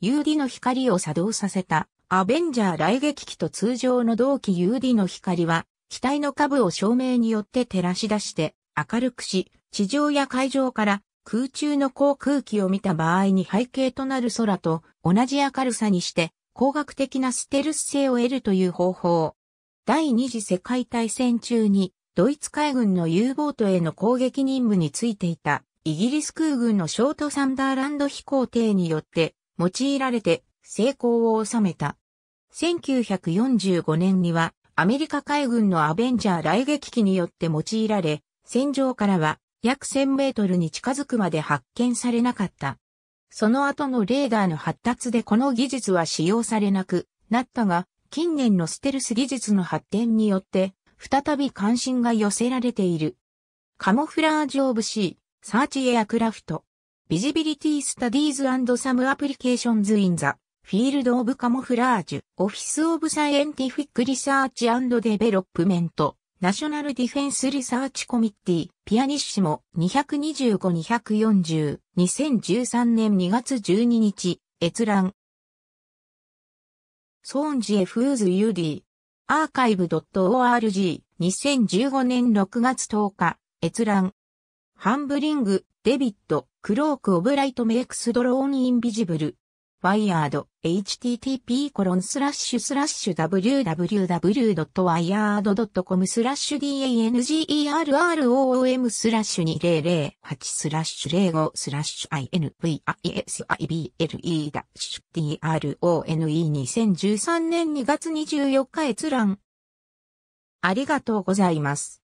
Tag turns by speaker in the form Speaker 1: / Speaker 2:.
Speaker 1: UD の光を作動させたアベンジャー来撃機と通常の同期 UD の光
Speaker 2: は、機体の下部を照明によって照らし出して明るくし、地上や海上から空中の航空機を見た場合に背景となる空と同じ明るさにして工学的なステルス性を得るという方法。第二次世界大戦中にドイツ海軍の U ボートへの攻撃任務についていたイギリス空軍のショートサンダーランド飛行艇によって用いられて成功を収めた。1945年にはアメリカ海軍のアベンジャー来撃機によって用いられ、戦場からは約1000メートルに近づくまで発見されなかった。その後のレーダーの発達でこの技術は使用されなくなったが、近年のステルス技術の発展によって、再び関心が寄せられている。カモフラージオブシー、サーチエアクラフト。Visibility Studies and Some Applications in the Field of Camouflage Office of Scientific Research and Development National Defense Research Committee ピアニッシモ225-240 2013年2月12日閲覧ソーンジエフーズ UD アーカイブ .org 2015年6月10日閲覧ハンブリング、デビット、クロークオブライトメイクスドローンインビジブル。ワイヤード、http コロンスラッシュスラッシュ www.wired.com スラッシュ dangerroom スラッシュ2008スラッシュ05スラッシュ
Speaker 1: invisibletrone2013 年2月24日閲覧。ありがとうございます。